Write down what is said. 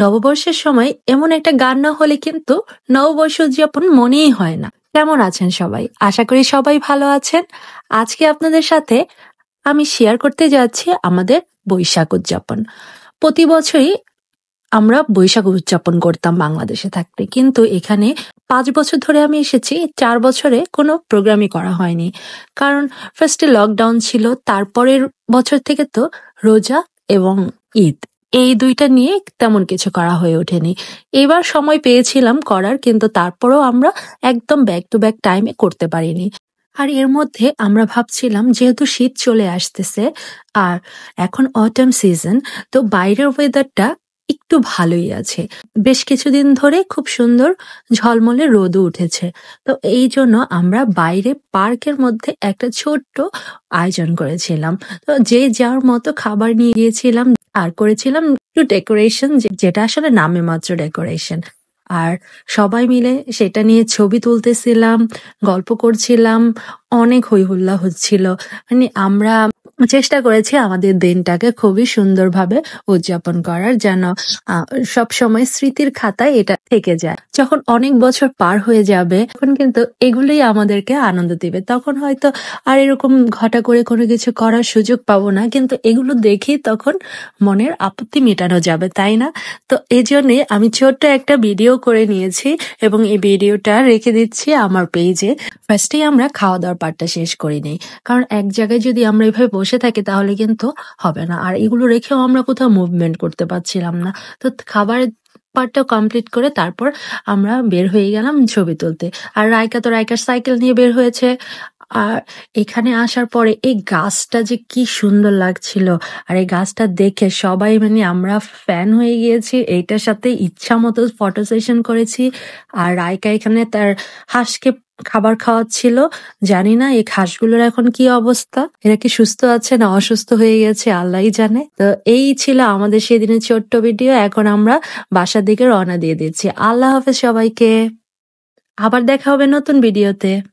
নববর্ষের সময় এমন একটা গান না হলে কিন্তু নববর্ষ উদযাপন মনেই হয় না কেমন আছেন সবাই আশা করি সবাই ভালো আছেন আজকে আপনাদের সাথে আমি শেয়ার করতে যাচ্ছি আমাদের বৈশাখ উদযাপন প্রতি বছরই আমরা বৈশাখ উদযাপন করতাম বাংলাদেশে থাকতে কিন্তু এখানে পাঁচ বছর ধরে আমি এসেছি চার বছরে কোনো প্রোগ্রামই করা হয়নি কারণ ফার্স্টে লকডাউন ছিল তারপরের বছর থেকে তো রোজা এবং ঈদ এই দুইটা নিয়ে তেমন কিছু করা হয়ে ওঠেনি এবার সময় পেয়েছিলাম করার কিন্তু তারপরেও আমরা একদম ব্যাক টু ব্যাক টাইমে করতে পারিনি আর এর মধ্যে আমরা ভাবছিলাম যেহেতু শীত চলে আসতেছে আর এখন অটাম সিজন তো বাইরের ওয়েদারটা একটু ভালোই আছে বেশ কিছুদিন ধরে খুব সুন্দর ঝলমলে রোদও উঠেছে তো এই জন্য আমরা বাইরে পার্কের মধ্যে একটা ছোট্ট আয়োজন করেছিলাম তো যে যার মতো খাবার নিয়ে গিয়েছিলাম আর করেছিলাম একটু ডেকোরেশন যেটা আসলে নামে মাত্র ডেকোরেশন আর সবাই মিলে সেটা নিয়ে ছবি তুলতেছিলাম গল্প করছিলাম অনেক হই হচ্ছিল মানে আমরা চেষ্টা করেছি আমাদের দিনটাকে খুবই সুন্দরভাবে উদযাপন করার যেন সব সময় স্মৃতির খাতায় এটা থেকে যায় যখন অনেক বছর পার হয়ে যাবে তখন কিন্তু এগুলোই আমাদেরকে আনন্দ দিবে তখন হয়তো আর এরকম ঘটা করে কোনো কিছু করার সুযোগ পাবো না কিন্তু এগুলো দেখেই তখন মনের আপত্তি মেটানো যাবে তাই না তো এই জন্যে আমি ছোট্ট একটা ভিডিও করে নিয়েছি এবং এই ভিডিওটা রেখে দিচ্ছি আমার পেজে ফার্স্টেই আমরা খাওয়া দাওয়ার পার্টটা শেষ করি নিই কারণ এক জায়গায় যদি আমরা এভাবে বসে বসে থাকি তাহলে কিন্তু হবে না আর এগুলো রেখেও আমরা কোথাও মুভমেন্ট করতে পারছিলাম না তো খাবারের পার্টটা কমপ্লিট করে তারপর আমরা বের হয়ে গেলাম ছবি তুলতে আর রায়কা তো রায়কার সাইকেল নিয়ে বের হয়েছে আর এখানে আসার পরে এই গাছটা যে কি সুন্দর লাগছিল আর এই গাছটা দেখে সবাই মানে আমরা ফ্যান হয়ে গিয়েছি এইটার সাথে ইচ্ছা মতো ফটো সেশন করেছি আর রায়কা এখানে তার হাঁসকে খাবার খাওয়াচ্ছিল জানি না এই খাসগুলোর এখন কি অবস্থা এরা কি সুস্থ আছে না অসুস্থ হয়ে গেছে আল্লাহ জানে তো এই ছিল আমাদের সেদিনের ছোট্ট ভিডিও এখন আমরা বাসার দিকে রওনা দিয়ে দিচ্ছি আল্লাহ হাফেজ সবাইকে আবার দেখা হবে নতুন ভিডিওতে